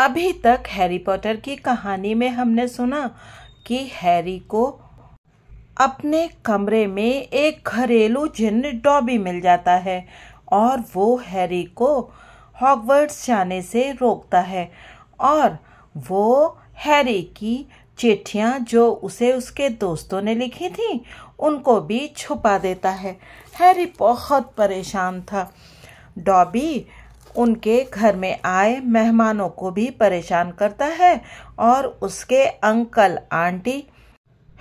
अभी तक Harry Potter की कहानी में हमने सुना कि हैरी को अपने कमरे में एक घरेलू जिन डॉबी मिल जाता है और वो हैरी को हॉगवर्ड्स जाने से रोकता है और वो हैरी की चिट्ठियाँ जो उसे उसके दोस्तों ने लिखी थी उनको भी छुपा देता है हैरी बहुत परेशान था डॉबी उनके घर में आए मेहमानों को भी परेशान करता है और उसके अंकल आंटी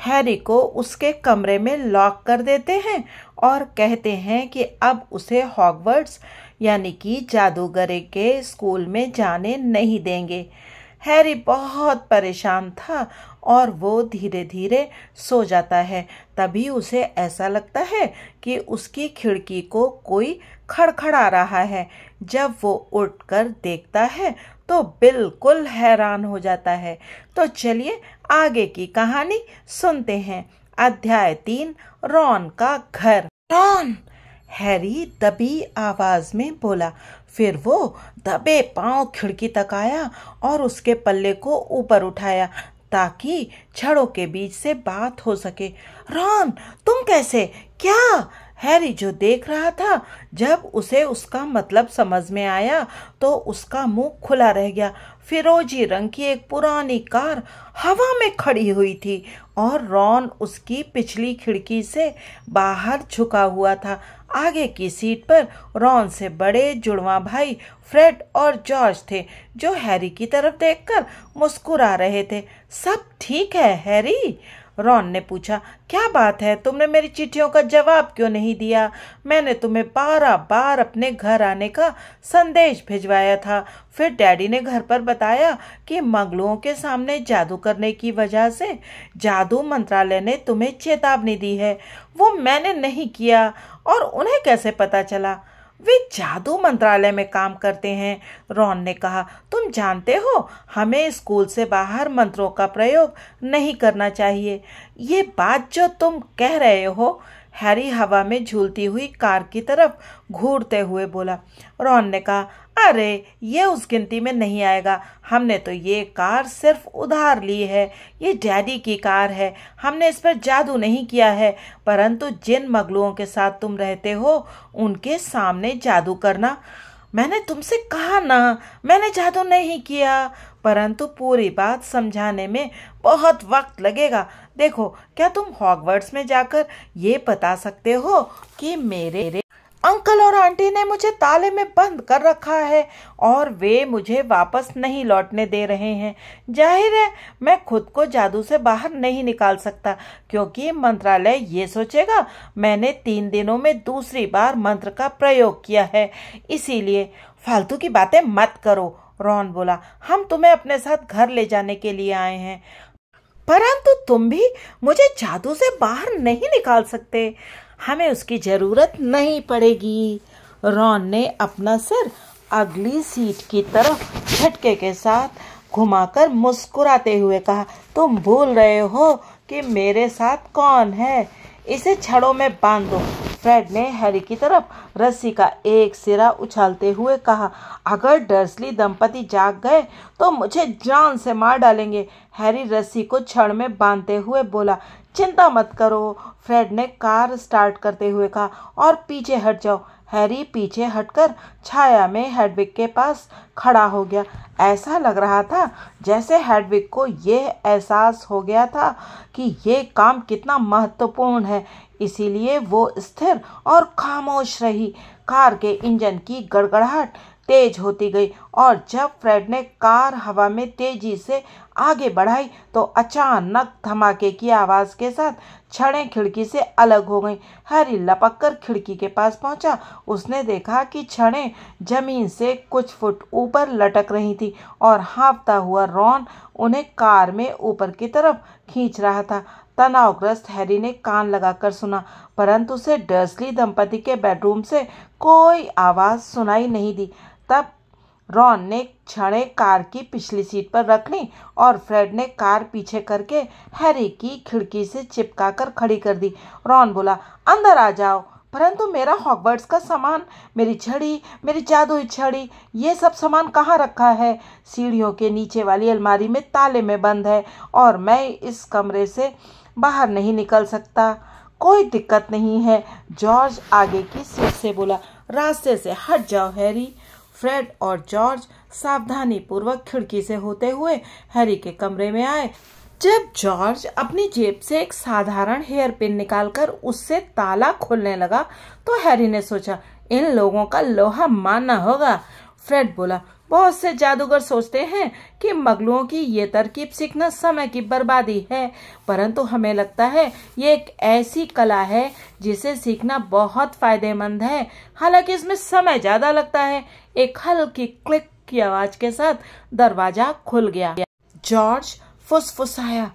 हैरी को उसके कमरे में लॉक कर देते हैं और कहते हैं कि अब उसे हॉगवर्ड्स यानी कि जादूगरे के स्कूल में जाने नहीं देंगे हैरी बहुत परेशान था और वो धीरे धीरे सो जाता है तभी उसे ऐसा लगता है कि उसकी खिड़की को कोई खड़खड़ा रहा है जब वो उठकर देखता है तो बिल्कुल हैरान हो जाता है तो चलिए आगे की कहानी सुनते हैं अध्याय तीन रॉन का घर रॉन हैरी दबी आवाज में बोला फिर वो दबे पांव खिड़की तक आया और उसके पल्ले को ऊपर उठाया ताकि छड़ों के बीच से बात हो सके रॉन तुम कैसे क्या हैरी जो देख रहा था जब उसे उसका मतलब समझ में आया तो उसका मुंह खुला रह गया फिरोजी रंग की एक पुरानी कार हवा में खड़ी हुई थी और रॉन उसकी पिछली खिड़की से बाहर झुका हुआ था आगे की सीट पर रॉन से बड़े जुड़वा भाई फ्रेड और जॉर्ज थे जो हैरी की तरफ देखकर मुस्कुरा रहे थे सब ठीक है हैरी रॉन ने पूछा क्या बात है तुमने मेरी चिट्ठियों का जवाब क्यों नहीं दिया मैंने तुम्हें बारह बार अपने घर आने का संदेश भिजवाया था फिर डैडी ने घर पर बताया कि मंगलुओं के सामने जादू करने की वजह से जादू मंत्रालय ने तुम्हें चेतावनी दी है वो मैंने नहीं किया और उन्हें कैसे पता चला वे जादू मंत्रालय में काम करते हैं रॉन ने कहा तुम जानते हो हमें स्कूल से बाहर मंत्रों का प्रयोग नहीं करना चाहिए ये बात जो तुम कह रहे हो हैरी हवा में झूलती हुई कार की तरफ घूरते हुए बोला रॉन ने कहा अरे ये उस गिनती में नहीं आएगा हमने तो ये कार सिर्फ उधार ली है ये डैडी की कार है हमने इस पर जादू नहीं किया है परंतु जिन मगलुओं के साथ तुम रहते हो उनके सामने जादू करना मैंने तुमसे कहा ना मैंने जादू नहीं किया परंतु पूरी बात समझाने में बहुत वक्त लगेगा देखो क्या तुम हॉगवर्ड्स में जाकर ये बता सकते हो कि मेरे अंकल और आंटी ने मुझे ताले में बंद कर रखा है और वे मुझे वापस नहीं लौटने दे रहे हैं जाहिर है मैं खुद को जादू से बाहर नहीं निकाल सकता क्योंकि मंत्रालय ये सोचेगा मैंने तीन दिनों में दूसरी बार मंत्र का प्रयोग किया है इसीलिए फालतू की बातें मत करो रॉन बोला हम तुम्हें अपने साथ घर ले जाने के लिए आए हैं परंतु तुम भी मुझे जादू से बाहर नहीं निकाल सकते हमें उसकी जरूरत नहीं पड़ेगी रॉन ने अपना सिर अगली सीट की तरफ झटके के साथ घुमाकर मुस्कुराते हुए कहा तुम भूल रहे हो कि मेरे साथ कौन है इसे छड़ों में बांध दो फ्रेड ने हैरी की तरफ रस्सी का एक सिरा उछालते हुए कहा अगर डर्सली दंपति जाग गए तो मुझे जान से मार डालेंगे हैरी रस्सी को छड़ में बांधते हुए बोला चिंता मत करो फ्रेड ने कार स्टार्ट करते हुए कहा और पीछे हट जाओ हैरी पीछे हटकर छाया में हैडविक के पास खड़ा हो गया ऐसा लग रहा था जैसे हैडविक को यह एहसास हो गया था कि ये काम कितना महत्वपूर्ण है इसीलिए वो स्थिर और खामोश रही कार के इंजन की गड़गड़ाहट तेज होती गई और जब फ्रेड ने कार हवा में तेजी से आगे बढ़ाई तो अचानक धमाके की आवाज़ के साथ छड़ें खिड़की से अलग हो गईं हरी लपक कर खिड़की के पास पहुंचा उसने देखा कि छड़ें जमीन से कुछ फुट ऊपर लटक रही थी और हाँफता हुआ रॉन उन्हें कार में ऊपर की तरफ खींच रहा था तनावग्रस्त हैरी ने कान लगाकर सुना परंतु उसे डर्सली दंपति के बेडरूम से कोई आवाज़ सुनाई नहीं दी तब रॉन ने क्षणे कार की पिछली सीट पर रख ली और फ्रेड ने कार पीछे करके हैरी की खिड़की से चिपका कर खड़ी कर दी रॉन बोला अंदर आ जाओ परंतु मेरा हॉकवर्ड्स का सामान मेरी छड़ी मेरी जादुई छड़ी ये सब सामान कहाँ रखा है सीढ़ियों के नीचे वाली अलमारी में ताले में बंद है और मैं इस कमरे से बाहर नहीं निकल सकता कोई दिक्कत नहीं है जॉर्ज आगे की सीट से बोला रास्ते से हट जाओ हैरी फ्रेड और जॉर्ज सावधानी पूर्वक खिड़की से होते हुए हैरी के कमरे में आए जब जॉर्ज अपनी जेब से एक साधारण हेयर पिन निकालकर उससे ताला खोलने लगा तो हैरी ने सोचा इन लोगों का लोहा मानना होगा फ्रेड बोला बहुत से जादूगर सोचते हैं कि मगलुओं की ये तरकीब सीखना समय की बर्बादी है परंतु हमें लगता है ये एक ऐसी कला है जिसे सीखना बहुत फायदेमंद है हालांकि इसमें समय ज़्यादा लगता है एक हल्की क्लिक की आवाज के साथ दरवाजा खुल गया जॉर्ज फुसफुसाया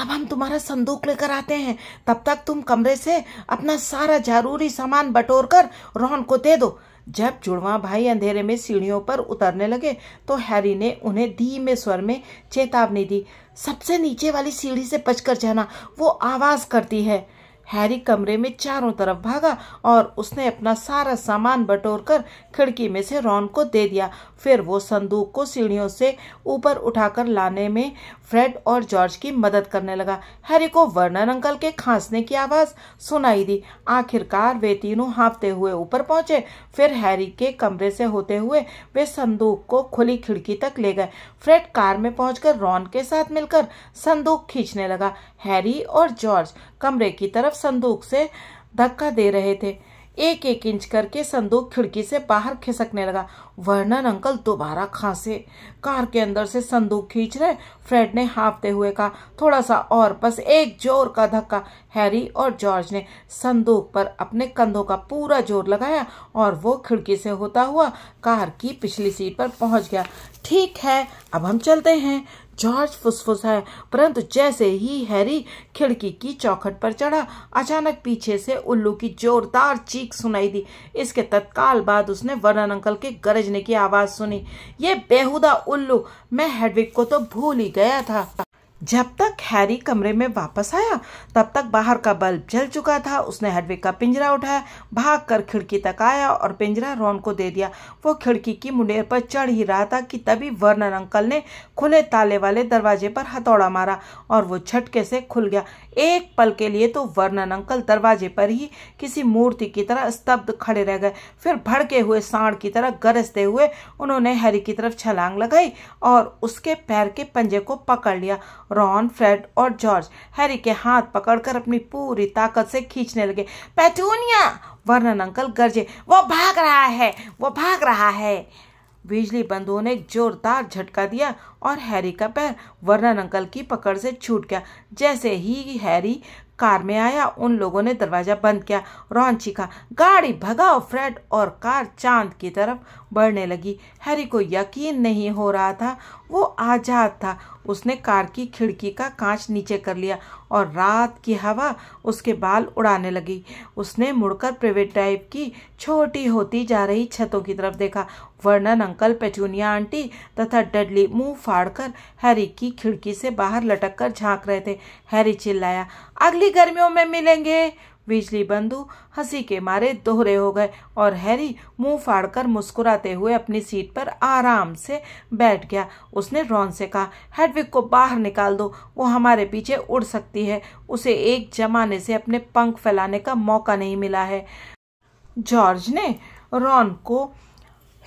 अब हम तुम्हारा संदूक लेकर आते हैं तब तक तुम कमरे से अपना सारा जरूरी सामान बटोर कर रोहन को दे दो जब जुड़वा भाई अंधेरे में सीढ़ियों पर उतरने लगे तो हैरी ने उन्हें धीमे स्वर में चेतावनी दी सबसे नीचे वाली सीढ़ी से बचकर जाना वो आवाज करती है हैरी कमरे में चारों तरफ भागा और उसने अपना सारा सामान बटोरकर खिड़की में से रॉन को दे दिया फिर वो संदूक को सीढ़ियों से ऊपर उठाकर लाने में फ्रेड और जॉर्ज की मदद करने लगा हैरी को वर्नर अंकल के खांसने की आवाज़ सुनाई दी आखिरकार वे तीनों हाँफते हुए ऊपर पहुंचे फिर हैरी के कमरे से होते हुए वे संदूक को खुली खिड़की तक ले गए फ्रेड कार में पहुंचकर रॉन के साथ मिलकर संदूक खींचने लगा हैरी और जॉर्ज कमरे की तरफ संदूक से धक्का दे रहे थे एक एक इंच करके संदूक खिड़की से बाहर खिसकने लगा वर्णन अंकल दोबारा खांसे कार के अंदर से संदूक खींच रहे फ्रेड ने हाफते हुए कहा थोड़ा सा और बस एक जोर का धक्का हैरी और जॉर्ज ने संदूक पर अपने कंधों का पूरा जोर लगाया और वो खिड़की से होता हुआ कार की पिछली सीट पर पहुंच गया ठीक है अब हम चलते हैं जॉर्ज फुसफुसाया परंतु जैसे ही हैरी खिड़की की चौखट पर चढ़ा अचानक पीछे से उल्लू की जोरदार चीख सुनाई दी इसके तत्काल बाद उसने वर्णन अंकल के गरजने की आवाज़ सुनी ये बेहुदा उल्लू मैं हेडविक को तो भूल ही गया था जब तक हैरी कमरे में वापस आया तब तक बाहर का बल्ब जल चुका था उसने हेडविक का पिंजरा उठाया भाग कर खिड़की तक आया और पिंजरा रॉन को दे दिया वो खिड़की की मुंडेर पर चढ़ ही रहा था कि तभी वर्नर अंकल ने खुले ताले वाले दरवाजे पर हथौड़ा मारा और वो छटके से खुल गया एक पल के लिए तो वर्नर अंकल दरवाजे पर ही किसी मूर्ति की तरह स्तब्ध खड़े रह गए फिर भड़के हुए सांड की तरह गरजते हुए उन्होंने हैरी की तरफ छलांग लगाई और उसके पैर के पंजे को पकड़ लिया रॉन फ्रेड और जॉर्ज हैरी के हाथ पकड़कर अपनी पूरी ताकत से खींचने लगे पैटूनिया वर्णन अंकल गरजे वो भाग रहा है वो भाग रहा है बिजली बंधुओं ने एक जोरदार झटका दिया और हैरी का पैर वर्णन अंकल की पकड़ से छूट गया जैसे ही हैरी कार में आया उन लोगों ने दरवाज़ा बंद किया रॉन चीखा गाड़ी भगाओ फ्रेड और कार चांद की तरफ बढ़ने लगी हैरी को यकीन नहीं हो रहा था वो आज़ाद था उसने कार की खिड़की का कांच नीचे कर लिया और रात की हवा उसके बाल उड़ाने लगी उसने मुड़कर प्राइवेट टाइप की छोटी होती जा रही छतों की तरफ देखा वर्णन अंकल पेटूनिया आंटी तथा डडली मुंह फाड़कर हैरी की खिड़की से बाहर लटक कर झाँक रहे थे हैरी चिल्लाया अगली गर्मियों में मिलेंगे बिजली बंधु हंसी के मारे दोहरे हो गए और हैरी मुंह फाड़कर मुस्कुराते हुए अपनी सीट पर आराम से बैठ गया उसने रॉन से कहा हेडविक को बाहर निकाल दो वो हमारे पीछे उड़ सकती है उसे एक जमाने से अपने पंख फैलाने का मौका नहीं मिला है जॉर्ज ने रॉन को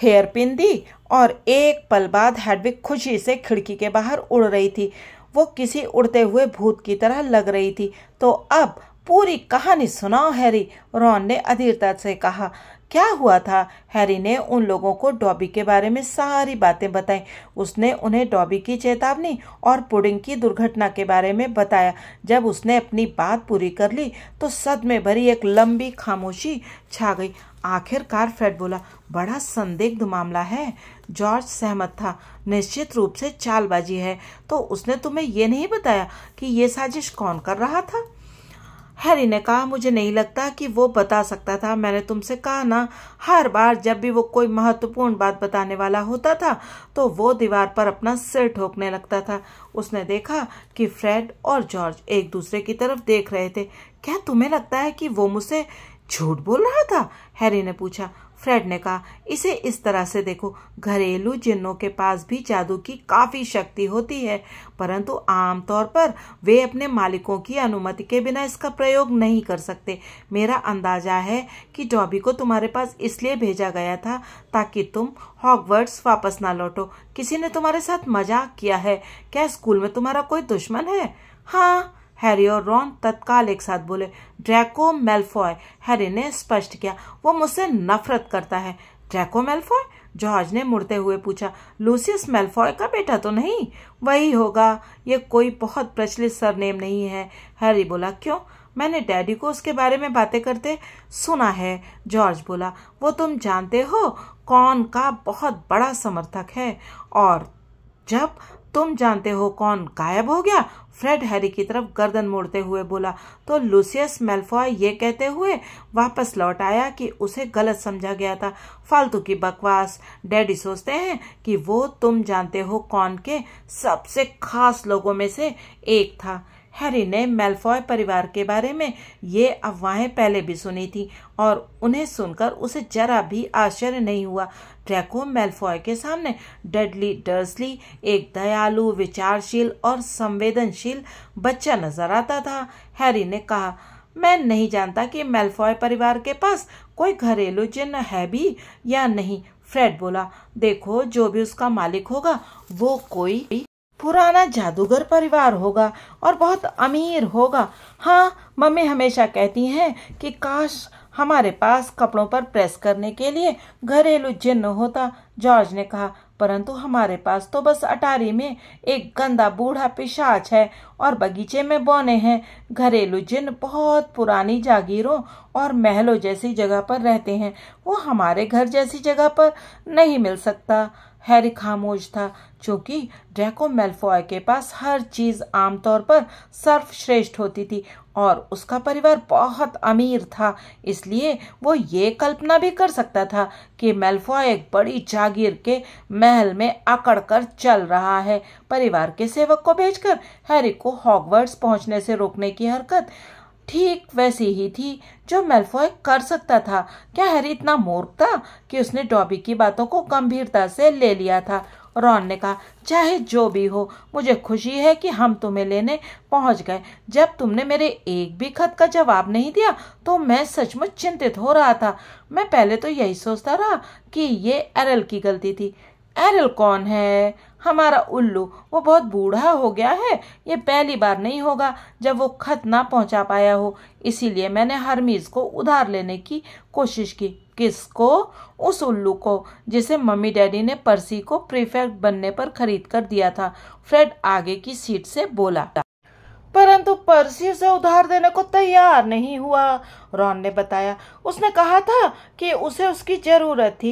हेयर पिन दी और एक पल बाद हेडविक खुशी से खिड़की के बाहर उड़ रही थी वो किसी उड़ते हुए भूत की तरह लग रही थी तो अब पूरी कहानी सुनाओ हैरी रॉन ने अधीरता से कहा क्या हुआ था हैरी ने उन लोगों को डॉबी के बारे में सारी बातें बताई उसने उन्हें डॉबी की चेतावनी और पुडिंग की दुर्घटना के बारे में बताया जब उसने अपनी बात पूरी कर ली तो सदमे भरी एक लंबी खामोशी छा गई आखिरकार फ्रेड बोला बड़ा संदिग्ध मामला है जॉर्ज सहमत था निश्चित रूप से चालबाजी है तो उसने तुम्हें यह नहीं बताया कि ये साजिश कौन कर रहा था हैरी ने कहा मुझे नहीं लगता कि वो बता सकता था मैंने तुमसे कहा ना हर बार जब भी वो कोई महत्वपूर्ण बात बताने वाला होता था तो वो दीवार पर अपना सिर ठोकने लगता था उसने देखा कि फ्रेड और जॉर्ज एक दूसरे की तरफ देख रहे थे क्या तुम्हें लगता है कि वो मुझसे झूठ बोल रहा था हैरी ने पूछा फ्रेड ने कहा इसे इस तरह से देखो घरेलू जिन्नों के पास भी जादू की काफ़ी शक्ति होती है परंतु आमतौर पर वे अपने मालिकों की अनुमति के बिना इसका प्रयोग नहीं कर सकते मेरा अंदाजा है कि डॉबी को तुम्हारे पास इसलिए भेजा गया था ताकि तुम हॉकवर्ड्स वापस ना लौटो किसी ने तुम्हारे साथ मजाक किया है क्या स्कूल में तुम्हारा कोई दुश्मन है हाँ हैरी और रॉन तत्काल एक साथ बोले ड्रैको मेल्फॉय हैरी ने स्पष्ट किया वो मुझसे नफरत करता है ड्रैको मेल्फॉय जॉर्ज ने मुड़ते हुए पूछा लूसियस मेल्फॉय का बेटा तो नहीं वही होगा ये कोई बहुत प्रचलित सरनेम नहीं है हैरी बोला क्यों मैंने डैडी को उसके बारे में बातें करते सुना है जॉर्ज बोला वो तुम जानते हो कौन का बहुत बड़ा समर्थक है और जब तुम जानते हो कौन गायब हो गया फ्रेड हैरी की तरफ गर्दन मोड़ते हुए बोला तो लूसियस मेल्फॉय ये कहते हुए वापस लौट आया कि उसे गलत समझा गया था फालतू की बकवास डैडी सोचते हैं कि वो तुम जानते हो कौन के सबसे खास लोगों में से एक था हैरी ने मेलफॉय परिवार के बारे में ये अफवाहें पहले भी सुनी थी और उन्हें सुनकर उसे जरा भी आश्चर्य नहीं हुआ ट्रैको मेलफॉय के सामने डडली डर्सली एक दयालु विचारशील और संवेदनशील बच्चा नजर आता था हैरी ने कहा मैं नहीं जानता कि मेलफॉय परिवार के पास कोई घरेलू चिन्ह है भी या नहीं फ्रेड बोला देखो जो भी उसका मालिक होगा वो कोई पुराना जादूगर परिवार होगा और बहुत अमीर होगा हाँ मम्मी हमेशा कहती हैं कि काश हमारे पास कपड़ों पर प्रेस करने के लिए घरेलू जिन्न होता जॉर्ज ने कहा परंतु हमारे पास तो बस अटारी में एक गंदा बूढ़ा पिशाच है और बगीचे में बोने हैं घरेलू जिन बहुत पुरानी जागीरों और महलों जैसी जगह पर रहते हैं वो हमारे घर जैसी जगह पर नहीं मिल सकता हैरी खामोश था क्योंकि ड्रैको मेल्फॉय के पास हर चीज़ आमतौर पर सर्वश्रेष्ठ होती थी और उसका परिवार बहुत अमीर था इसलिए वो ये कल्पना भी कर सकता था कि मेल्फॉय एक बड़ी जागीर के महल में अकड़ कर चल रहा है परिवार के सेवक को भेजकर हैरी को हॉगवर्ड्स पहुंचने से रोकने की हरकत ठीक वैसी ही थी जो मेलफॉय कर सकता था क्या हैरी इतना मूर्ख था कि उसने डॉबी की बातों को गंभीरता से ले लिया था रॉन ने कहा चाहे जो भी हो मुझे खुशी है कि हम तुम्हें लेने पहुंच गए जब तुमने मेरे एक भी खत का जवाब नहीं दिया तो मैं सचमुच चिंतित हो रहा था मैं पहले तो यही सोचता रहा कि ये एरल की गलती थी एरल कौन है हमारा उल्लू वो बहुत बूढ़ा हो गया है ये पहली बार नहीं होगा जब वो खत ना पहुंचा पाया हो इसीलिए मैंने हरमीज को उधार लेने की कोशिश की किसको उस उल्लू को जिसे मम्मी डैडी ने पर्सी को प्रीफेक्ट बनने पर खरीद कर दिया था फ्रेड आगे की सीट से बोला परंतु पर्सी उसे उधार देने को तैयार नहीं हुआ रॉन ने बताया उसने कहा था कि उसे उसकी जरूरत थी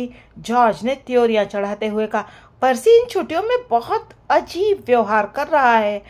जॉर्ज ने त्योरिया चढ़ाते हुए कहा परसी इन छुट्टियों में बहुत अजीब व्यवहार कर रहा है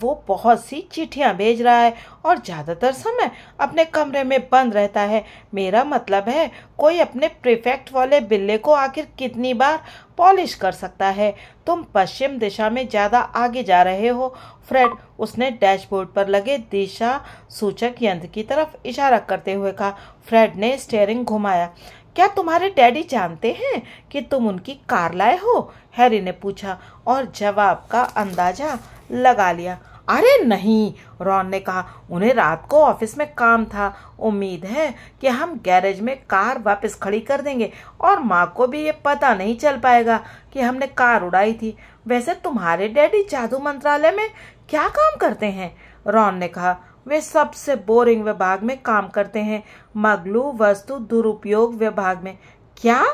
वो बहुत सी चिट्ठियाँ भेज रहा है और ज़्यादातर समय अपने कमरे में बंद रहता है मेरा मतलब है कोई अपने प्रिफेक्ट वाले बिल्ले को आखिर कितनी बार पॉलिश कर सकता है तुम पश्चिम दिशा में ज़्यादा आगे जा रहे हो फ्रेड उसने डैशबोर्ड पर लगे दिशा सूचक यंत्र की तरफ इशारा करते हुए कहा फ्रेड ने स्टेयरिंग घुमाया क्या तुम्हारे डैडी जानते हैं कि तुम उनकी कार लाए हो हैरी ने पूछा और जवाब का अंदाजा लगा लिया अरे नहीं रॉन ने कहा उन्हें रात को ऑफिस में काम था उम्मीद है कि हम गैरेज में कार वापस खड़ी कर देंगे और माँ को भी ये पता नहीं चल पाएगा कि हमने कार उड़ाई थी वैसे तुम्हारे डैडी जादू मंत्रालय में क्या काम करते हैं रॉन ने कहा वे सबसे बोरिंग विभाग में काम करते हैं मगलू वस्तु दुरुपयोग विभाग में क्या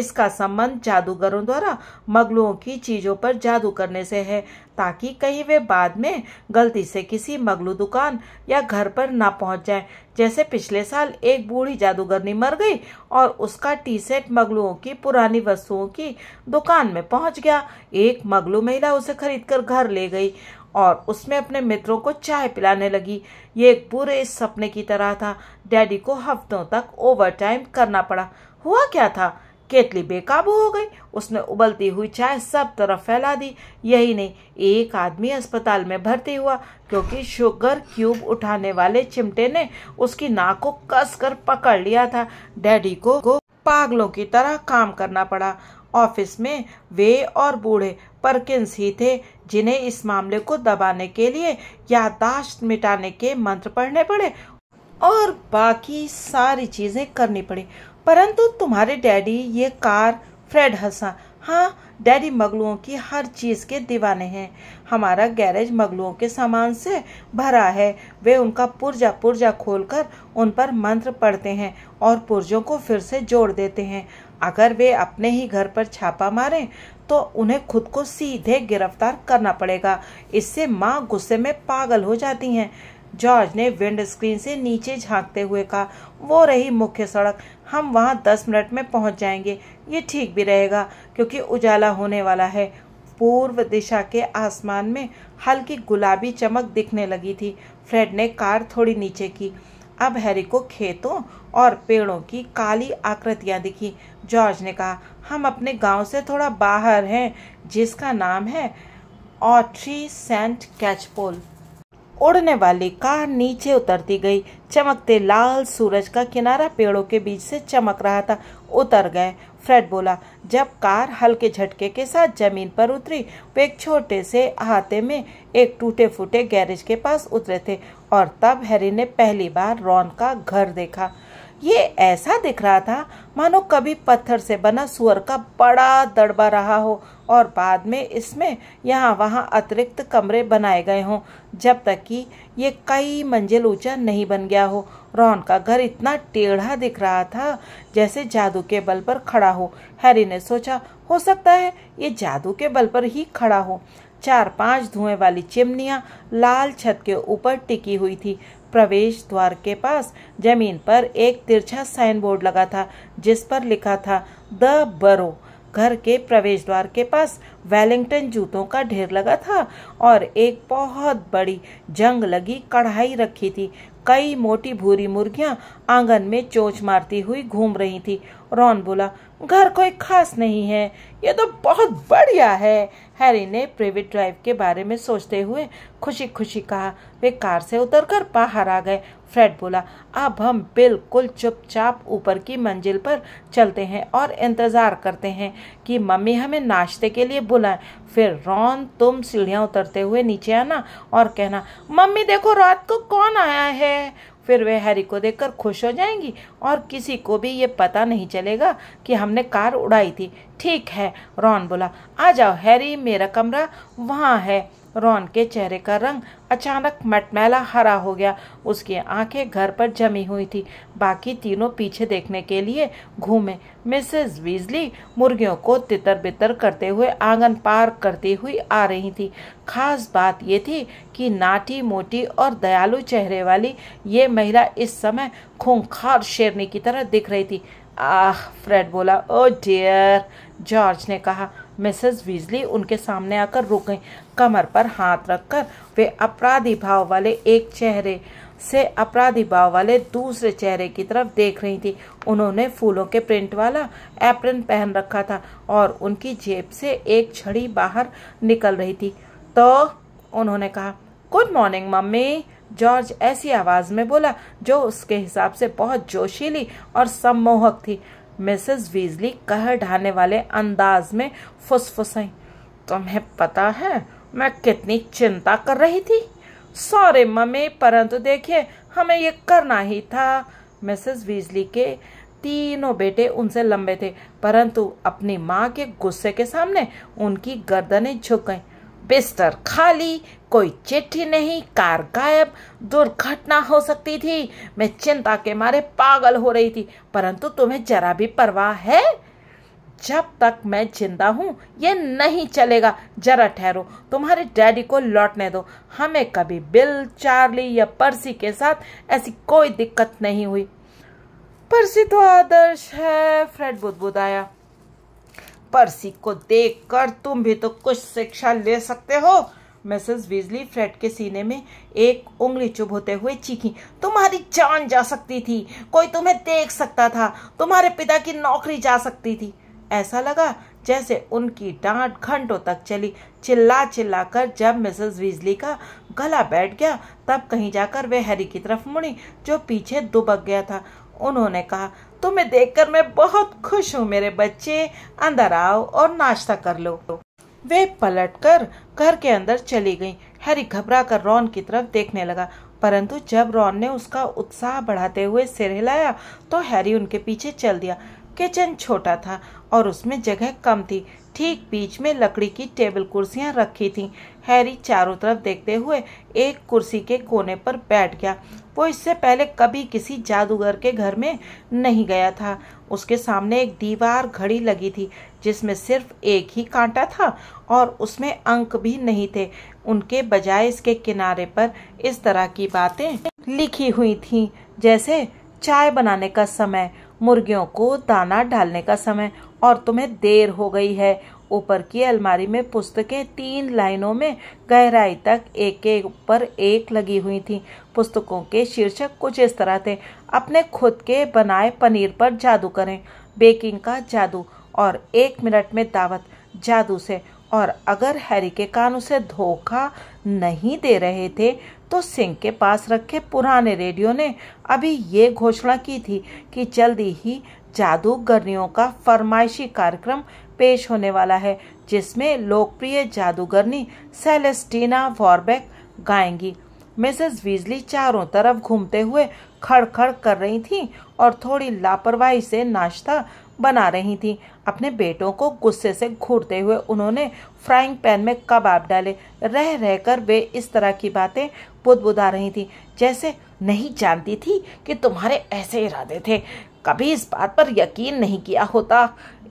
इसका संबंध जादूगरों द्वारा मगलुओं की चीजों पर जादू करने से है ताकि कहीं वे बाद में गलती से किसी मगलू दुकान या घर पर ना पहुंच जाएं। जैसे पिछले साल एक बूढ़ी जादूगरनी मर गई और उसका टी सेट मगलुओं की पुरानी वस्तुओं की दुकान में पहुंच गया एक मगलू महिला उसे खरीद कर घर ले गई और उसमें अपने मित्रों को चाय पिलाने लगी ये एक पूरे सपने की तरह था डैडी को हफ्तों तक ओवरटाइम करना पड़ा हुआ क्या था केतली बेकाबू हो गई उसने उबलती हुई चाय सब तरफ फैला दी यही नहीं एक आदमी अस्पताल में भर्ती हुआ क्योंकि शुगर क्यूब उठाने वाले चिमटे ने उसकी नाक को कसकर पकड़ लिया था डैडी को, को पागलों की तरह काम करना पड़ा ऑफिस में वे और बूढ़े परकिंस ही थे जिन्हें इस मामले को दबाने के लिए यादाश्त मिटाने के मंत्र पढ़ने पड़े और बाकी सारी चीजें करनी पड़ी परंतु तुम्हारे डैडी ये कार फ्रेड हसा हाँ डैडी मगलुओं की हर चीज़ के दीवाने हैं हमारा गैरेज मगलुओं के सामान से भरा है वे उनका पुर्जा पुर्जा खोलकर उन पर मंत्र पढ़ते हैं और पुर्जों को फिर से जोड़ देते हैं अगर वे अपने ही घर पर छापा मारें तो उन्हें खुद को सीधे गिरफ्तार करना पड़ेगा इससे माँ गुस्से में पागल हो जाती हैं जॉर्ज ने विंड स्क्रीन से नीचे झांकते हुए कहा वो रही मुख्य सड़क हम वहाँ दस मिनट में पहुँच जाएंगे ये ठीक भी रहेगा क्योंकि उजाला होने वाला है पूर्व दिशा के आसमान में हल्की गुलाबी चमक दिखने लगी थी फ्रेड ने कार थोड़ी नीचे की अब हैरी को खेतों और पेड़ों की काली आकृतियां दिखी जॉर्ज ने कहा हम अपने गांव से थोड़ा बाहर हैं जिसका नाम है ऑट्री सेंट कैचपोल उड़ने वाली कार नीचे उतरती गई चमकते लाल सूरज का किनारा पेड़ों के बीच से चमक रहा था उतर गए फ्रेड बोला जब कार हल्के झटके के साथ जमीन पर उतरी वे एक छोटे से अहाते में एक टूटे फूटे गैरेज के पास उतरे थे और तब हैरी ने पहली बार रॉन का घर देखा ये ऐसा दिख रहा था मानो कभी पत्थर से बना सुअर का बड़ा दड़बा रहा हो और बाद में इसमें यहाँ वहाँ अतिरिक्त कमरे बनाए गए हों जब तक कि ये कई मंजिल ऊंचा नहीं बन गया हो रॉन का घर इतना टेढ़ा दिख रहा था जैसे जादू के बल पर खड़ा हो हैरी ने सोचा हो सकता है ये जादू के बल पर ही खड़ा हो चार पांच धुएं वाली चिमनियां लाल छत के ऊपर टिकी हुई थी प्रवेश द्वार के पास जमीन पर एक तिरछा साइन बोर्ड लगा था जिस पर लिखा था द बरो घर के प्रवेश द्वार के पास वेलिंगटन जूतों का ढेर लगा था और एक बहुत बड़ी जंग लगी कढ़ाई रखी थी कई मोटी भूरी मुर्गियां आंगन में चोंच मारती हुई घूम रही थी रॉन बोला घर कोई खास नहीं है ये तो बहुत बढ़िया है हैरी ने प्रिविट ड्राइव के बारे में सोचते हुए खुशी खुशी कहा वे कार से उतरकर बाहर आ गए फ्रेड बोला अब हम बिल्कुल चुपचाप ऊपर की मंजिल पर चलते हैं और इंतज़ार करते हैं कि मम्मी हमें नाश्ते के लिए बुलाएं फिर रॉन तुम सीढ़ियाँ उतरते हुए नीचे आना और कहना मम्मी देखो रात को कौन आया है फिर वे हैरी को देखकर खुश हो जाएंगी और किसी को भी ये पता नहीं चलेगा कि हमने कार उड़ाई थी ठीक है रॉन बोला आ जाओ हैरी मेरा कमरा वहाँ है रॉन के चेहरे का रंग अचानक मटमैला हरा हो गया उसकी आंखें घर पर जमी हुई थी बाकी तीनों पीछे देखने के लिए घूमे मिसेस वीजली मुर्गियों को तितर बितर करते हुए आंगन पार करती हुई आ रही थी खास बात ये थी कि नाटी मोटी और दयालु चेहरे वाली ये महिला इस समय खूंखार शेरनी की तरह दिख रही थी आह फ्रेड बोला ओ डियर जॉर्ज ने कहा मिसेस वीजली उनके सामने आकर रुक गई कमर पर हाथ रखकर वे अपराधी भाव वाले एक चेहरे से अपराधी भाव वाले दूसरे चेहरे की तरफ देख रही थी उन्होंने फूलों के प्रिंट वाला एप्रन पहन रखा था और उनकी जेब से एक छड़ी बाहर निकल रही थी तो उन्होंने कहा गुड मॉर्निंग मम्मी जॉर्ज ऐसी आवाज़ में बोला जो उसके हिसाब से बहुत जोशीली और सम्मोहक थी मिसेस वीजली कह ढाने वाले अंदाज में फुसफुसाई तुम्हें पता है मैं कितनी चिंता कर रही थी सॉरी मम्मी परंतु देखिए हमें ये करना ही था मिसेस वीजली के तीनों बेटे उनसे लंबे थे परंतु अपनी माँ के गुस्से के सामने उनकी गर्दनें झुक गईं बिस्तर खाली कोई चिट्ठी नहीं कार गायब दुर्घटना हो सकती थी मैं चिंता के मारे पागल हो रही थी परंतु तुम्हें जरा भी परवाह है जब तक मैं जिंदा हूँ ये नहीं चलेगा जरा ठहरो तुम्हारे डैडी को लौटने दो हमें कभी बिल चार्ली या पर्सी के साथ ऐसी कोई दिक्कत नहीं हुई पर्सी तो आदर्श है फ्रेड बुदबुदाया पर्सी को देखकर तुम भी तो कुछ शिक्षा ले सकते हो मिसेस विजली फ्रेड के सीने में एक उंगली चुभ होते हुए चीखी तुम्हारी जान जा सकती थी कोई तुम्हें देख सकता था तुम्हारे पिता की नौकरी जा सकती थी ऐसा लगा जैसे उनकी डांट घंटों तक चली चिल्ला चिल्ला कर जब मिसेस विजली का गला बैठ गया तब कहीं जाकर वे हैरी की तरफ मुड़ी जो पीछे दुबक गया था उन्होंने कहा तुम्हें देखकर मैं बहुत खुश हूँ मेरे बच्चे अंदर आओ और नाश्ता कर लो वे पलटकर घर के अंदर चली गई हैरी घबरा कर रॉन की तरफ देखने लगा परंतु जब रॉन ने उसका उत्साह बढ़ाते हुए सिर हिलाया तो हैरी उनके पीछे चल दिया किचन छोटा था और उसमें जगह कम थी ठीक बीच में लकड़ी की टेबल कुर्सियां रखी थीं हैरी चारों तरफ देखते हुए एक कुर्सी के कोने पर बैठ गया वो इससे पहले कभी किसी जादूगर के घर में नहीं गया था उसके सामने एक दीवार घड़ी लगी थी जिसमें सिर्फ एक ही कांटा था और उसमें अंक भी नहीं थे उनके बजाय इसके किनारे पर इस तरह की बातें लिखी हुई थीं जैसे चाय बनाने का समय मुर्गियों को दाना डालने का समय और तुम्हें देर हो गई है ऊपर की अलमारी में पुस्तकें तीन लाइनों में गहराई तक एक के ऊपर एक लगी हुई थी पुस्तकों के शीर्षक कुछ इस तरह थे अपने खुद के बनाए पनीर पर जादू करें बेकिंग का जादू और एक मिनट में दावत जादू से और अगर हैरी के कान उसे धोखा नहीं दे रहे थे तो सिंह के पास रखे पुराने रेडियो ने अभी ये घोषणा की थी कि जल्दी ही जादूगरनियों का फरमाइशी कार्यक्रम पेश होने वाला है जिसमें लोकप्रिय जादूगरनी सेलेस्टीना वॉरबेक गाएंगी मिसेस वीजली चारों तरफ घूमते हुए खड़खड़ कर रही थीं और थोड़ी लापरवाही से नाश्ता बना रही थीं अपने बेटों को गुस्से से घूरते हुए उन्होंने फ्राइंग पैन में कबाब डाले रह रहकर वे इस तरह की बातें बुदबुदा रही थीं जैसे नहीं जानती थी कि तुम्हारे ऐसे इरादे थे कभी इस बात पर यकीन नहीं किया होता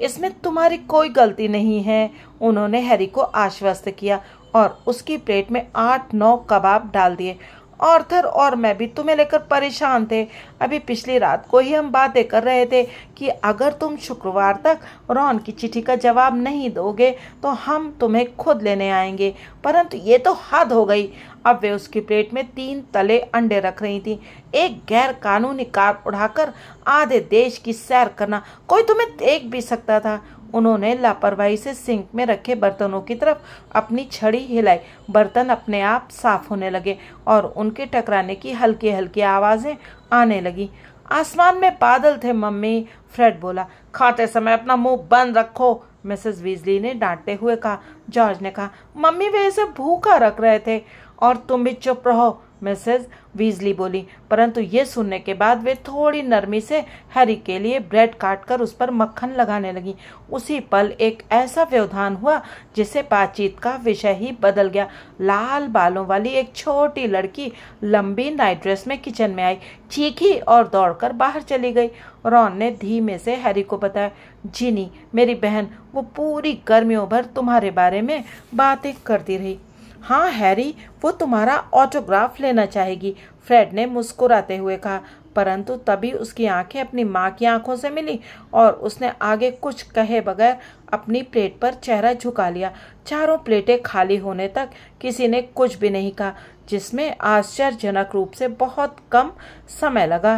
इसमें तुम्हारी कोई गलती नहीं है उन्होंने हैरी को आश्वस्त किया और उसकी प्लेट में आठ नौ कबाब डाल दिए ऑर्थर और मैं भी तुम्हें लेकर परेशान थे अभी पिछली रात को ही हम बातें कर रहे थे कि अगर तुम शुक्रवार तक रॉन की चिट्ठी का जवाब नहीं दोगे तो हम तुम्हें खुद लेने आएंगे परंतु ये तो हद हो गई अब वे उसकी प्लेट में तीन तले अंडे रख रही थी एक गैर कानूनी कार उड़ाकर आधे देश की सैर करना कोई तुम्हें देख भी सकता था उन्होंने लापरवाही से सिंक में रखे बर्तनों की तरफ अपनी छड़ी हिलाई बर्तन अपने आप साफ होने लगे और उनके टकराने की हल्की हल्की आवाज़ें आने लगी आसमान में बादल थे मम्मी फ्रेड बोला खाते समय अपना मुंह बंद रखो मिसेस वीजली ने डांटते हुए कहा जॉर्ज ने कहा मम्मी वे इसे भूखा रख रहे थे और तुम भी चुप रहो मिसेज वीजली बोली परंतु ये सुनने के बाद वे थोड़ी नरमी से हैरी के लिए ब्रेड काटकर उस पर मक्खन लगाने लगी उसी पल एक ऐसा व्यवधान हुआ जिसे बातचीत का विषय ही बदल गया लाल बालों वाली एक छोटी लड़की लंबी नाइट ड्रेस में किचन में आई चीखी और दौड़कर बाहर चली गई रॉन ने धीमे से हैरी को बताया जीनी मेरी बहन वो पूरी गर्मियों भर तुम्हारे बारे में बातें करती रही हाँ हैरी वो तुम्हारा ऑटोग्राफ लेना चाहेगी फ्रेड ने मुस्कुराते हुए कहा परंतु तभी उसकी आंखें अपनी माँ की आंखों से मिली और उसने आगे कुछ कहे बगैर अपनी प्लेट पर चेहरा झुका लिया चारों प्लेटें खाली होने तक किसी ने कुछ भी नहीं कहा जिसमें आश्चर्यजनक रूप से बहुत कम समय लगा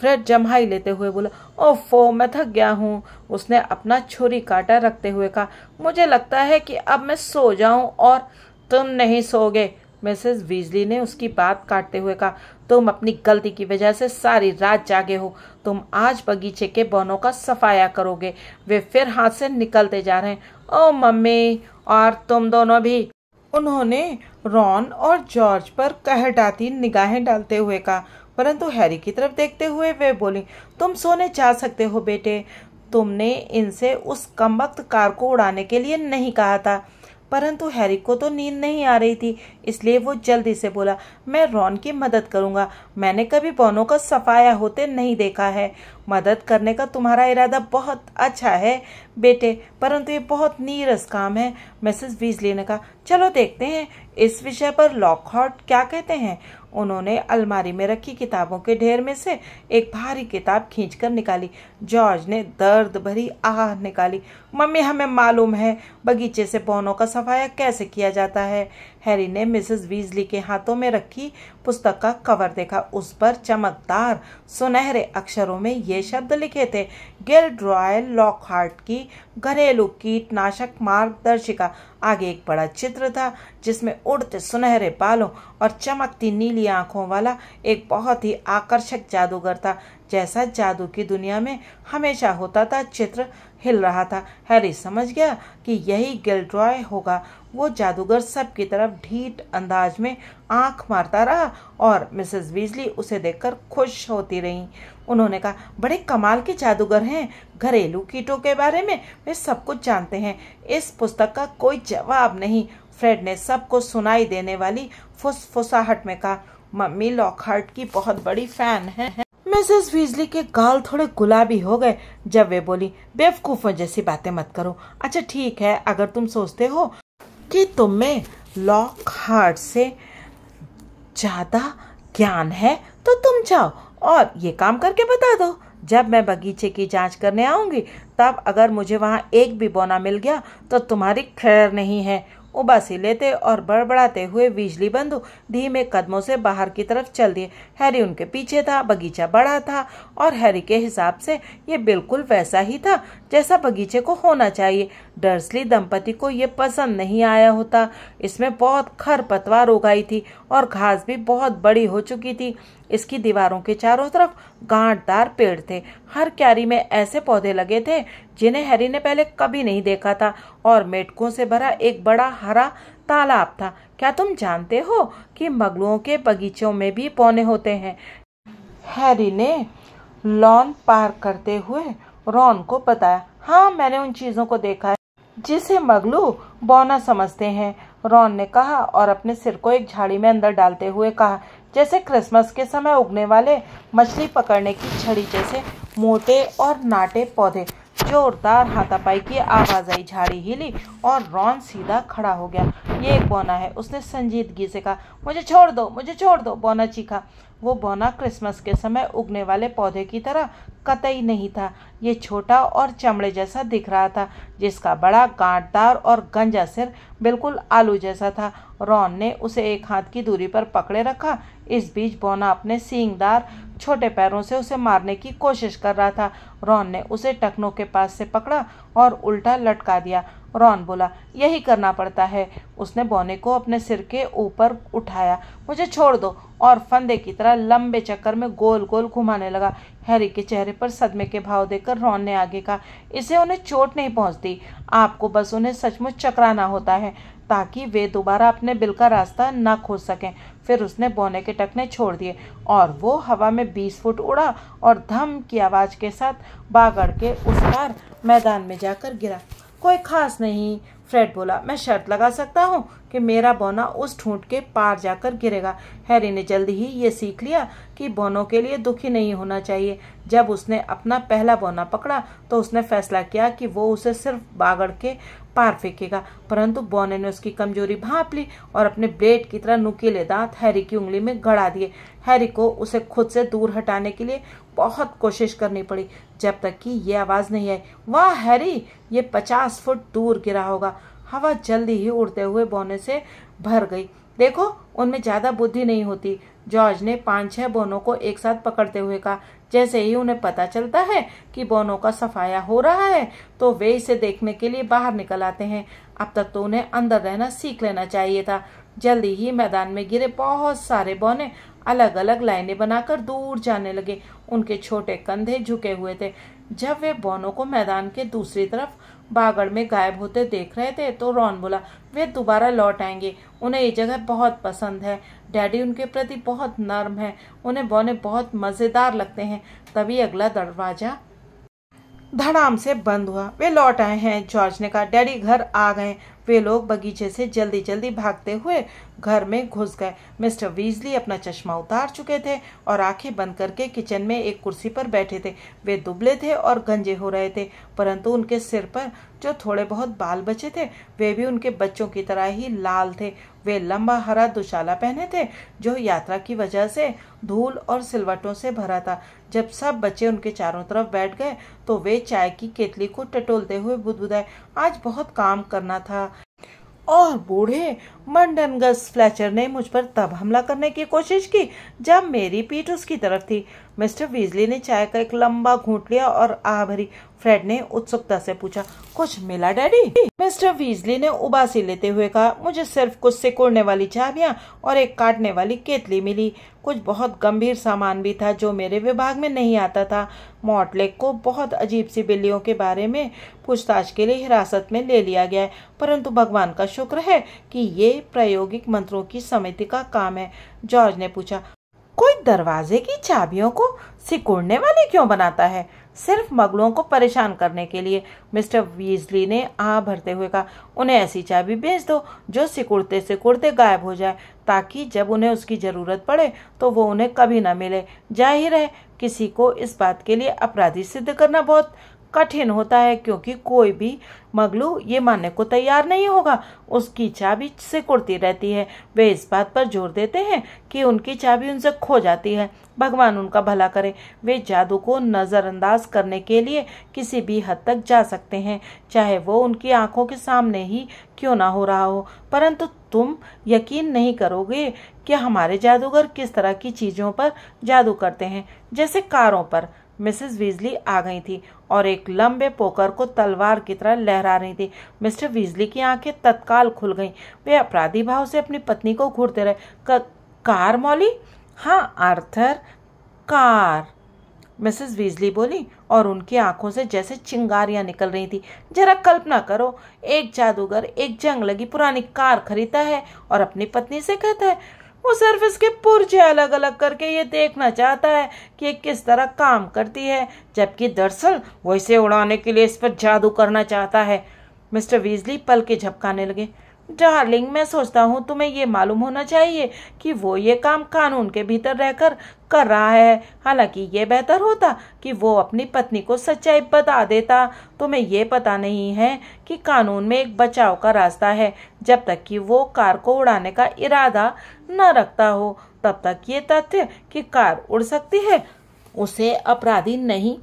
फ्रेड जम्हाई लेते हुए बोला ओफो मैं थक गया हूँ उसने अपना छुरी काटा रखते हुए कहा मुझे लगता है कि अब मैं सो जाऊं और तुम नहीं सोगे मिसेस वीजली ने उसकी बात काटते हुए कहा तुम अपनी गलती की वजह से सारी रात जागे हो तुम आज बगीचे के बौनों का सफाया करोगे वे फिर हाथ से निकलते जा रहे हैं ओ मम्मी और तुम दोनों भी उन्होंने रॉन और जॉर्ज पर कह डाती निगाहें डालते हुए कहा परंतु हैरी की तरफ देखते हुए वे बोली तुम सोने जा सकते हो बेटे तुमने इनसे उस कमबख्त कार को उड़ाने के लिए नहीं कहा था परंतु हैरी को तो नींद नहीं आ रही थी इसलिए वो जल्दी से बोला मैं रॉन की मदद करूंगा मैंने कभी बोनो का सफाया होते नहीं देखा है मदद करने का तुम्हारा इरादा बहुत अच्छा है बेटे परंतु ये बहुत नीरस काम है मिसेस वीजली ने कहा चलो देखते हैं इस विषय पर लॉकहॉट क्या कहते हैं उन्होंने अलमारी में रखी किताबों के ढेर में से एक भारी किताब खींचकर निकाली जॉर्ज ने दर्द भरी आह निकाली मम्मी हमें मालूम है बगीचे से पौनों का सफाया कैसे किया जाता है हैरी ने मिसेस वीजली के हाथों में रखी पुस्तक का कवर देखा उस पर चमकदार सुनहरे अक्षरों में ये शब्द लिखे थे गिल्ड रॉयल लॉकहार्ट की घरेलू कीटनाशक मार्गदर्शिका आगे एक बड़ा चित्र था जिसमें उड़ते सुनहरे बालों और चमकती नीली आंखों वाला एक बहुत ही आकर्षक जादूगर था जैसा जादू की दुनिया में हमेशा होता था चित्र हिल रहा था हैरी समझ गया कि यही गिल्ड्रॉय होगा वो जादूगर सब की तरफ ढीठ अंदाज में आंख मारता रहा और मिसेस बीजली उसे देखकर खुश होती रहीं उन्होंने कहा बड़े कमाल के जादूगर हैं घरेलू कीटों के बारे में वे सब कुछ जानते हैं इस पुस्तक का कोई जवाब नहीं फ्रेड ने सबको सुनाई देने वाली फुसफुसाहट में कहा मम्मी लॉकहार्ट की बहुत बड़ी फैन है मिसेस वीजली के गाल थोड़े गुलाबी हो गए जब वे बोली बेवकूफों जैसी बातें मत करो अच्छा ठीक है अगर तुम सोचते हो कि तुम्हें लॉक हार्ट से ज़्यादा ज्ञान है तो तुम जाओ और ये काम करके बता दो जब मैं बगीचे की जांच करने आऊँगी तब अगर मुझे वहाँ एक भी बोना मिल गया तो तुम्हारी खैर नहीं है उबासी लेते और बड़बड़ाते हुए बिजली बंधु धीमे कदमों से बाहर की तरफ चल दिए हैरी उनके पीछे था बगीचा बड़ा था और हैरी के हिसाब से ये बिल्कुल वैसा ही था जैसा बगीचे को होना चाहिए डर्सली दंपति को ये पसंद नहीं आया होता इसमें बहुत खर पतवार उगाई थी और घास भी बहुत बड़ी हो चुकी थी इसकी दीवारों के चारों तरफ गांठदार पेड़ थे हर क्यारी में ऐसे पौधे लगे थे जिन्हें हैरी ने पहले कभी नहीं देखा था और मेटकों से भरा एक बड़ा हरा तालाब था क्या तुम जानते हो कि मगलुओं के बगीचों में भी पौने होते हैं हैरी ने लॉन पार करते हुए रॉन को बताया हाँ मैंने उन चीज़ों को देखा है जिसे मगलू बौना समझते हैं रॉन ने कहा और अपने सिर को एक झाड़ी में अंदर डालते हुए कहा जैसे क्रिसमस के समय उगने वाले मछली पकड़ने की छड़ी जैसे मोटे और नाटे पौधे जोरदार हाथापाई की आवाज आई झाड़ी हिली और रॉन सीधा खड़ा हो गया ये एक बोना है उसने संजीदगी से कहा मुझे छोड़ दो मुझे छोड़ दो बोना चीखा वो बौना क्रिसमस के समय उगने वाले पौधे की तरह कतई नहीं था ये छोटा और चमड़े जैसा दिख रहा था जिसका बड़ा गांठदार और गंजा सिर बिल्कुल आलू जैसा था रॉन ने उसे एक हाथ की दूरी पर पकड़े रखा इस बीच बोना अपने सींगदार छोटे पैरों से उसे मारने की कोशिश कर रहा था रॉन ने उसे टखनों के पास से पकड़ा और उल्टा लटका दिया रॉन बोला यही करना पड़ता है उसने बोने को अपने सिर के ऊपर उठाया मुझे छोड़ दो और फंदे की तरह लंबे चक्कर में गोल गोल घुमाने लगा हैरी के चेहरे पर सदमे के भाव देकर रॉन ने आगे कहा इसे उन्हें चोट नहीं पहुंचती आपको बस उन्हें सचमुच चकराना होता है ताकि वे दोबारा अपने बिल का रास्ता ना खोज सकें फिर उसने बोने के टकने छोड़ दिए और वो हवा में बीस फुट उड़ा और धम की आवाज़ के साथ बागड़ के उस पार मैदान में जाकर गिरा कोई खास नहीं फ्रेड बोला मैं शर्त लगा सकता हूँ कि मेरा बोना उस ठूंठ के पार जाकर गिरेगा हैरी ने जल्दी ही ये सीख लिया कि बोनों के लिए दुखी नहीं होना चाहिए जब उसने अपना पहला बोना पकड़ा तो उसने फैसला किया कि वो उसे सिर्फ बागड़ के पार फेंकेगा परंतु बोने ने उसकी कमजोरी भाप ली और अपने ब्लेड की तरह नुकीले दांत हैरी की उंगली में गड़ा दिए हैरी को उसे खुद से दूर हटाने के लिए बहुत कोशिश करनी पड़ी जब तक कि ये आवाज़ नहीं आई वाह हैरी ये पचास फुट दूर गिरा होगा हवा जल्दी ही उड़ते हुए बोने से भर गई देखो उनमें ज़्यादा बुद्धि नहीं होती जॉर्ज ने पांच छह बोनों को एक साथ पकड़ते हुए कहा जैसे ही उन्हें पता चलता है कि बोनों का सफाया हो रहा है तो वे इसे देखने के लिए बाहर निकल आते हैं अब तक तो उन्हें अंदर रहना सीख लेना चाहिए था जल्दी ही मैदान में गिरे बहुत सारे बौने अलग अलग लाइनें बनाकर दूर जाने लगे उनके छोटे कंधे झुके हुए थे जब वे बौनों को मैदान के दूसरी तरफ बागड़ में गायब होते देख रहे थे तो रॉन बोला वे दोबारा लौट आएंगे उन्हें ये जगह बहुत पसंद है डैडी उनके प्रति बहुत नर्म है उन्हें बौने बहुत मज़ेदार लगते हैं तभी अगला दरवाज़ा धड़ाम से बंद हुआ वे लौट आए हैं जॉर्ज ने कहा डैडी घर आ गए वे लोग बगीचे से जल्दी जल्दी भागते हुए घर में घुस गए मिस्टर वीजली अपना चश्मा उतार चुके थे और आंखें बंद करके किचन में एक कुर्सी पर बैठे थे वे दुबले थे और गंजे हो रहे थे परंतु उनके सिर पर जो थोड़े बहुत बाल बचे थे वे भी उनके बच्चों की तरह ही लाल थे वे लंबा हरा दुशाला पहने थे जो यात्रा की वजह से धूल और सिलवटों से भरा था जब सब बच्चे उनके चारों तरफ बैठ गए तो वे चाय की केतली को टटोलते हुए बुदबुदाए आज बहुत काम करना था और बूढ़े मंडनगस फ्लैचर ने मुझ पर तब हमला करने की कोशिश की जब मेरी पीठ उसकी तरफ थी मिस्टर वीजली ने चाय का एक लंबा घूट लिया और आ भरी फ्रेड ने उत्सुकता से पूछा कुछ मिला डैडी मिस्टर वीजली ने उबासी लेते हुए कहा मुझे सिर्फ कुछ सिकुड़ने वाली चाबियां और एक काटने वाली केतली मिली कुछ बहुत गंभीर सामान भी था जो मेरे विभाग में नहीं आता था मॉटलेक को बहुत अजीब सी बिल्लियों के बारे में पूछताछ के लिए हिरासत में ले लिया गया है परंतु भगवान का शुक्र है कि ये प्रायोगिक मंत्रों की समिति का काम है जॉर्ज ने पूछा कोई दरवाजे की चाबियों को सिकुड़ने वाली क्यों बनाता है सिर्फ मगलों को परेशान करने के लिए मिस्टर वीजली ने आ भरते हुए कहा उन्हें ऐसी चाबी भेज दो जो सिकुड़ते सिकुड़ते गायब हो जाए ताकि जब उन्हें उसकी ज़रूरत पड़े तो वो उन्हें कभी ना मिले जाहिर है किसी को इस बात के लिए अपराधी सिद्ध करना बहुत कठिन होता है क्योंकि कोई भी मगलू ये मानने को तैयार नहीं होगा उसकी चाबी सिकुड़ती रहती है वे इस बात पर जोर देते हैं कि उनकी चाबी उनसे खो जाती है भगवान उनका भला करे वे जादू को नज़रअंदाज करने के लिए किसी भी हद तक जा सकते हैं चाहे वो उनकी आंखों के सामने ही क्यों ना हो रहा हो परंतु तुम यकीन नहीं करोगे कि हमारे जादूगर किस तरह की चीज़ों पर जादू करते हैं जैसे कारों पर मिसेस वीजली आ गई थी और एक लंबे पोकर को तलवार की तरह लहरा रही थी मिस्टर वीजली की आंखें तत्काल खुल गईं वे अपराधी भाव से अपनी पत्नी को घूरते रहे का, कार मौली हाँ आर्थर कार मिसेस वीजली बोली और उनकी आंखों से जैसे चिंगारियां निकल रही थी जरा कल्पना करो एक जादूगर एक जंग लगी पुरानी कार खरीदता है और अपनी पत्नी से कहता है वो सर्विस के पुर्जे अलग अलग करके ये देखना चाहता है कि किस तरह काम करती है जबकि दरअसल वो इसे उड़ाने के लिए इस पर जादू करना चाहता है मिस्टर वीजली पल के झपकाने लगे डार्लिंग मैं सोचता हूँ तुम्हें ये मालूम होना चाहिए कि वो ये काम कानून के भीतर रहकर कर रहा है हालांकि ये बेहतर होता कि वो अपनी पत्नी को सच्चाई बता देता तुम्हें ये पता नहीं है कि कानून में एक बचाव का रास्ता है जब तक कि वो कार को उड़ाने का इरादा न रखता हो तब तक ये तथ्य कि कार उड़ सकती है उसे अपराधी नहीं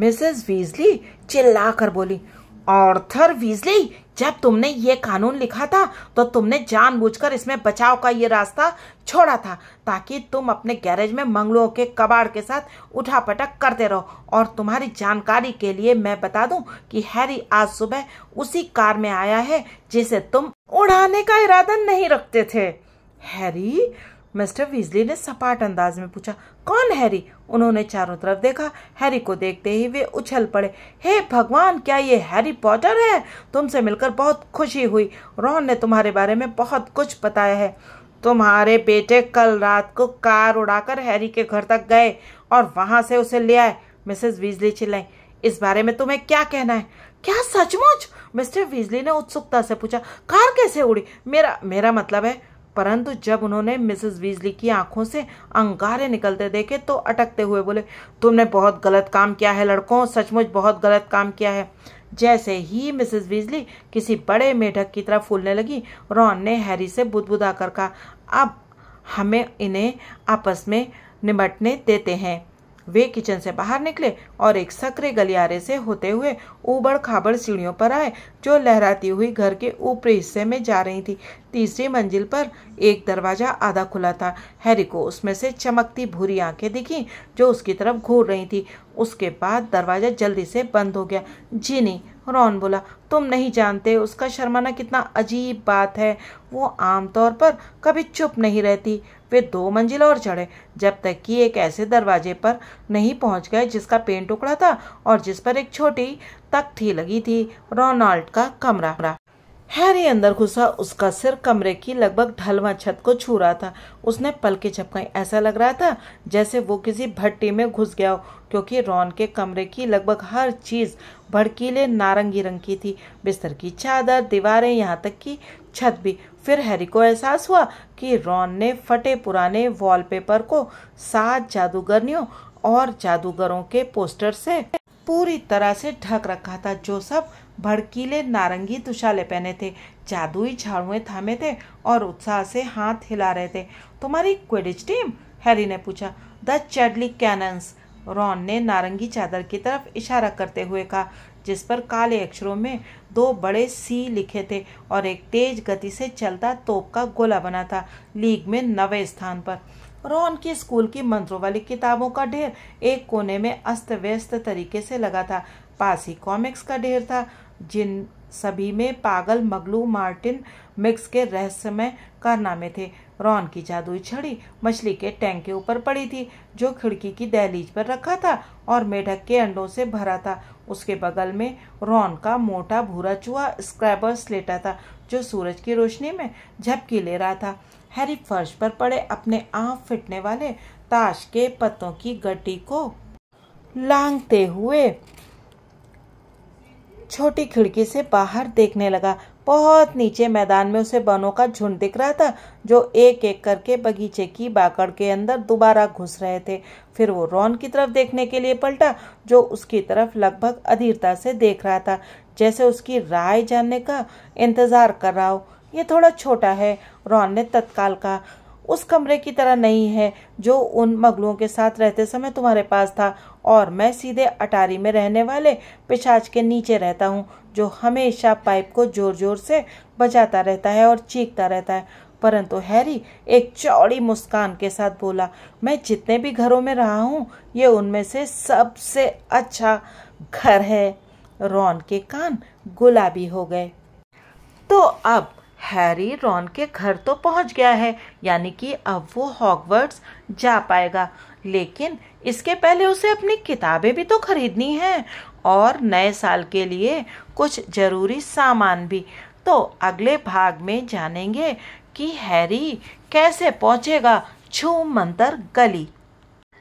मिसेस वीजली चिल्लाकर बोली ऑर्थर वीजली जब तुमने ये कानून लिखा था तो तुमने जानबूझकर इसमें बचाव का ये रास्ता छोड़ा था ताकि तुम अपने गैरेज में मंगलों के कबाड़ के साथ उठा पटक करते रहो और तुम्हारी जानकारी के लिए मैं बता दूं कि हैरी आज सुबह उसी कार में आया है जिसे तुम उड़ाने का इरादा नहीं रखते थे हैरी मिस्टर विजली ने सपाट अंदाज में पूछा कौन हैरी उन्होंने चारों तरफ देखा हैरी को देखते ही वे उछल पड़े हे hey भगवान क्या ये हैरी पॉटर है तुमसे मिलकर बहुत खुशी हुई रोहन ने तुम्हारे बारे में बहुत कुछ बताया है तुम्हारे बेटे कल रात को कार उड़ाकर हैरी के घर तक गए और वहां से उसे ले आए मिसेस विजली चिल्लाई इस बारे में तुम्हें क्या कहना है क्या सचमुच मिस्टर विजली ने उत्सुकता से पूछा कार कैसे उड़ी मेरा मेरा मतलब है परंतु जब उन्होंने मिसेस वीजली की आंखों से अंगारे निकलते देखे तो अटकते हुए बोले तुमने बहुत गलत काम किया है लड़कों सचमुच बहुत गलत काम किया है जैसे ही मिसेस वीजली किसी बड़े मेढक की तरह फूलने लगी रॉन ने हैरी से बुदबुदा कर कहा अब हमें इन्हें आपस में निमटने देते हैं वे किचन से बाहर निकले और एक सकरे गलियारे से होते हुए ऊबड़ खाबड़ सीढ़ियों पर आए जो लहराती हुई घर के ऊपरी हिस्से में जा रही थी तीसरी मंजिल पर एक दरवाज़ा आधा खुला था हैरी को उसमें से चमकती भूरी आंखें दिखी जो उसकी तरफ घूर रही थी उसके बाद दरवाज़ा जल्दी से बंद हो गया जी नहीं रॉन बोला तुम नहीं जानते उसका शर्माना कितना अजीब बात है वो आमतौर पर कभी चुप नहीं रहती वे दो मंजिल और चढ़े जब तक कि एक ऐसे दरवाजे पर नहीं पहुंच गए जिसका पेंट टुकड़ा था और जिस पर एक छोटी तख्ती लगी थी रोनाल्ड का कमरा हैरी अंदर घुसा उसका सिर कमरे की लगभग ढलवा छत को छू रहा था उसने पल के छपकाई ऐसा लग रहा था जैसे वो किसी भट्टी में घुस गया हो क्योंकि रॉन के कमरे की लगभग हर चीज़ भड़कीले नारंगी रंग की थी बिस्तर की चादर दीवारें यहाँ तक कि छत भी फिर हैरी को एहसास हुआ कि रॉन ने फटे पुराने वॉलपेपर को सात जादूगरनियों और जादूगरों के पोस्टर से पूरी तरह से ढक रखा था जो सब भड़कीले नारंगी दुशाले पहने थे जादुई झाड़ुए थामे थे और उत्साह से हाथ हिला रहे थे तुम्हारी क्विडिज टीम हैरी ने पूछा द चैडली कैनन्स रॉन ने नारंगी चादर की तरफ इशारा करते हुए कहा जिस पर काले अक्षरों में दो बड़े सी लिखे थे और एक तेज गति से चलता तोप का गोला बना था लीग में नवे स्थान पर रोन की स्कूल की मंत्रों वाली किताबों का ढेर एक कोने में अस्त व्यस्त तरीके से लगा था पास ही कॉमिक्स का ढेर था जिन सभी में पागल मगलू मार्टिन मिक्स के रहस्यमय कारनामे थे रॉन की जादुई छड़ी मछली के टैंक के ऊपर पड़ी थी जो खिड़की की दहलीज पर रखा था और मेढक के अंडों से भरा था उसके बगल में रॉन का मोटा भूरा चूहा स्क्रैबर्स लेटा था जो सूरज की रोशनी में झपकी ले रहा था हैरी फर्श पर पड़े अपने आँख फिटने वाले ताश के पत्तों की गड्डी को लांगते हुए छोटी खिड़की से बाहर देखने लगा बहुत नीचे मैदान में उसे बनों का झुंड दिख रहा था जो एक एक करके बगीचे की बाकड़ के अंदर दोबारा घुस रहे थे फिर वो रॉन की तरफ देखने के लिए पलटा जो उसकी तरफ लगभग अधीरता से देख रहा था जैसे उसकी राय जानने का इंतजार कर रहा हो ये थोड़ा छोटा है रॉन ने तत्काल कहा उस कमरे की तरह नहीं है जो उन मगलुओं के साथ रहते समय तुम्हारे पास था और मैं सीधे अटारी में रहने वाले पिशाच के नीचे रहता हूँ जो हमेशा पाइप को जोर जोर से बजाता रहता है और चीखता रहता है परंतु हैरी एक चौड़ी मुस्कान के साथ बोला मैं जितने भी घरों में रहा हूँ ये उनमें से सबसे अच्छा घर है रॉन के कान गुलाबी हो गए तो अब हैरी रॉन के घर तो पहुंच गया है यानी कि अब वो हॉगवर्ड्स जा पाएगा लेकिन इसके पहले उसे अपनी किताबें भी तो खरीदनी हैं और नए साल के लिए कुछ ज़रूरी सामान भी तो अगले भाग में जानेंगे कि हैरी कैसे पहुंचेगा छू मंतर गली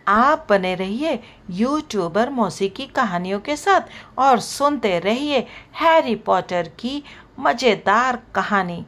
आप बने रहिए यूट्यूबर मौसी की कहानियों के साथ और सुनते रहिए हैरी पॉटर की मज़ेदार कहानी